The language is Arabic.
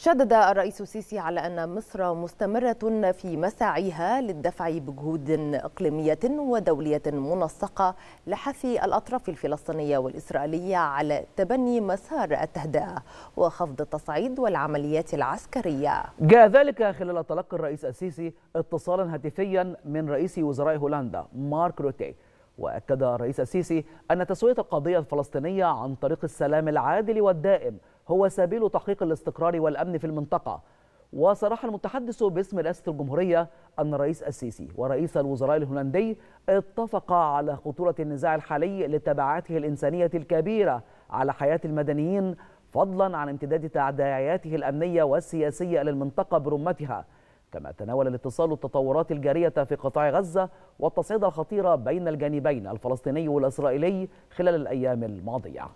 شدد الرئيس السيسي على أن مصر مستمرة في مساعيها للدفع بجهود إقليمية ودولية منسقة لحث الأطراف الفلسطينية والإسرائيلية على تبني مسار التهدئة وخفض التصعيد والعمليات العسكرية جاء ذلك خلال تلقي الرئيس السيسي اتصالا هاتفيا من رئيس وزراء هولندا مارك روتي وأكد الرئيس السيسي أن تسوية القضية الفلسطينية عن طريق السلام العادل والدائم هو سبيل تحقيق الاستقرار والأمن في المنطقة وصرح المتحدث باسم رئاسة الجمهورية أن الرئيس السيسي ورئيس الوزراء الهولندي اتفقا على خطورة النزاع الحالي لتبعاته الإنسانية الكبيرة على حياة المدنيين فضلا عن امتداد تداعياته الأمنية والسياسية للمنطقة برمتها كما تناول الاتصال التطورات الجارية في قطاع غزة والتصعيد الخطيرة بين الجانبين الفلسطيني والإسرائيلي خلال الأيام الماضية